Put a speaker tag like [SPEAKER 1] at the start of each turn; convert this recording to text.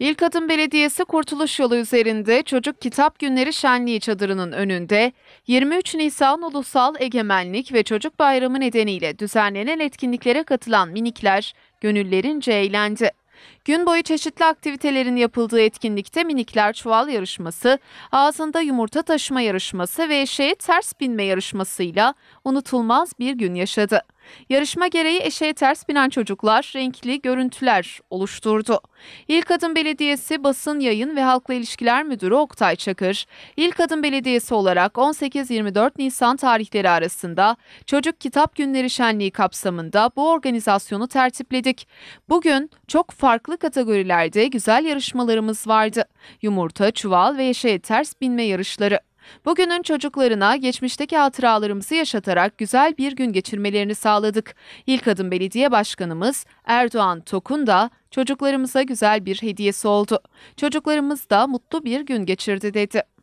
[SPEAKER 1] İlk Adım Belediyesi Kurtuluş Yolu üzerinde Çocuk Kitap Günleri Şenliği çadırının önünde 23 Nisan Ulusal Egemenlik ve Çocuk Bayramı nedeniyle düzenlenen etkinliklere katılan minikler gönüllerince eğlendi. Gün boyu çeşitli aktivitelerin yapıldığı etkinlikte minikler çuval yarışması, ağzında yumurta taşıma yarışması ve eşeğe ters binme yarışmasıyla unutulmaz bir gün yaşadı. Yarışma gereği eşeğe ters binen çocuklar renkli görüntüler oluşturdu. İlk Adım Belediyesi Basın Yayın ve Halkla İlişkiler Müdürü Oktay Çakır, İlk Adım Belediyesi olarak 18-24 Nisan tarihleri arasında Çocuk Kitap Günleri Şenliği kapsamında bu organizasyonu tertipledik. Bugün çok farklı kategorilerde güzel yarışmalarımız vardı. Yumurta, çuval ve eşeğe ters binme yarışları. Bugünün çocuklarına geçmişteki hatıralarımızı yaşatarak güzel bir gün geçirmelerini sağladık. İlk adım belediye başkanımız Erdoğan Tokun da çocuklarımıza güzel bir hediyesi oldu. Çocuklarımız da mutlu bir gün geçirdi dedi.